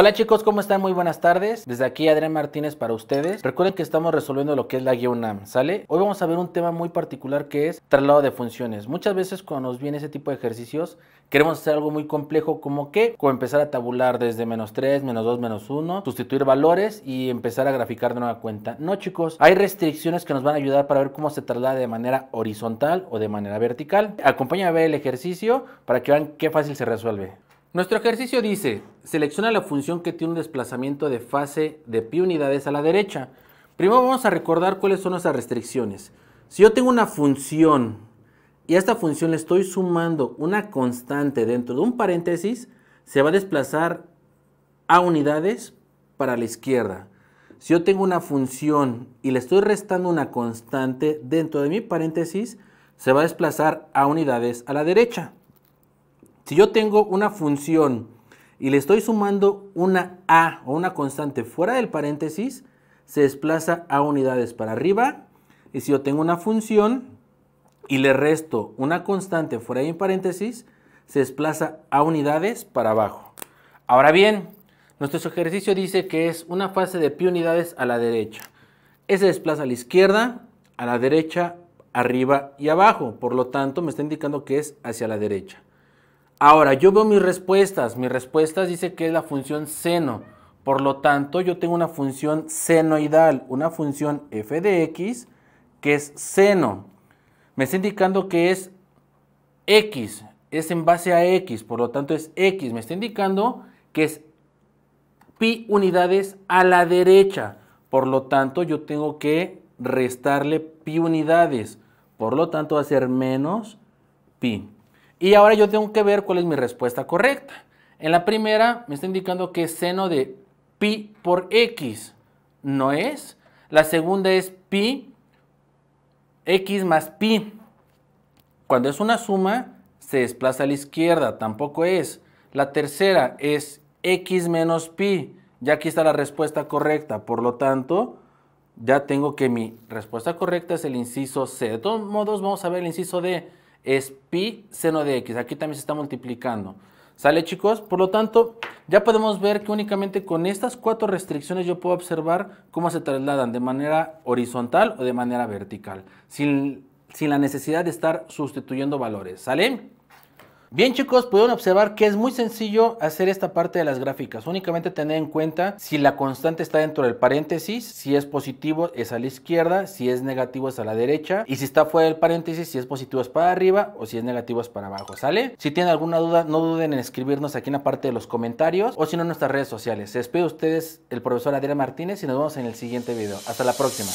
Hola chicos, ¿cómo están? Muy buenas tardes. Desde aquí Adrián Martínez para ustedes. Recuerden que estamos resolviendo lo que es la guía UNAM, ¿sale? Hoy vamos a ver un tema muy particular que es traslado de funciones. Muchas veces cuando nos viene ese tipo de ejercicios, queremos hacer algo muy complejo como que, como empezar a tabular desde menos 3, menos 2, menos 1, sustituir valores y empezar a graficar de nueva cuenta. No chicos, hay restricciones que nos van a ayudar para ver cómo se traslada de manera horizontal o de manera vertical. Acompáñame a ver el ejercicio para que vean qué fácil se resuelve. Nuestro ejercicio dice, selecciona la función que tiene un desplazamiento de fase de pi unidades a la derecha. Primero vamos a recordar cuáles son nuestras restricciones. Si yo tengo una función y a esta función le estoy sumando una constante dentro de un paréntesis, se va a desplazar a unidades para la izquierda. Si yo tengo una función y le estoy restando una constante dentro de mi paréntesis, se va a desplazar a unidades a la derecha. Si yo tengo una función y le estoy sumando una a o una constante fuera del paréntesis, se desplaza a unidades para arriba. Y si yo tengo una función y le resto una constante fuera de un paréntesis, se desplaza a unidades para abajo. Ahora bien, nuestro ejercicio dice que es una fase de pi unidades a la derecha. Ese desplaza a la izquierda, a la derecha, arriba y abajo. Por lo tanto, me está indicando que es hacia la derecha. Ahora, yo veo mis respuestas. Mis respuestas dice que es la función seno. Por lo tanto, yo tengo una función senoidal, una función f de x que es seno. Me está indicando que es x, es en base a x, por lo tanto es x. Me está indicando que es pi unidades a la derecha. Por lo tanto, yo tengo que restarle pi unidades. Por lo tanto, va a ser menos pi. Y ahora yo tengo que ver cuál es mi respuesta correcta. En la primera me está indicando que seno de pi por x. No es. La segunda es pi x más pi. Cuando es una suma, se desplaza a la izquierda. Tampoco es. La tercera es x menos pi. Ya aquí está la respuesta correcta. Por lo tanto, ya tengo que mi respuesta correcta es el inciso C. De todos modos, vamos a ver el inciso D es pi seno de x. Aquí también se está multiplicando. ¿Sale chicos? Por lo tanto, ya podemos ver que únicamente con estas cuatro restricciones yo puedo observar cómo se trasladan de manera horizontal o de manera vertical, sin, sin la necesidad de estar sustituyendo valores. ¿Sale? Bien chicos, pueden observar que es muy sencillo hacer esta parte de las gráficas. Únicamente tener en cuenta si la constante está dentro del paréntesis, si es positivo es a la izquierda, si es negativo es a la derecha y si está fuera del paréntesis, si es positivo es para arriba o si es negativo es para abajo, ¿sale? Si tienen alguna duda, no duden en escribirnos aquí en la parte de los comentarios o si no en nuestras redes sociales. Se despide ustedes el profesor Adrián Martínez y nos vemos en el siguiente video. Hasta la próxima.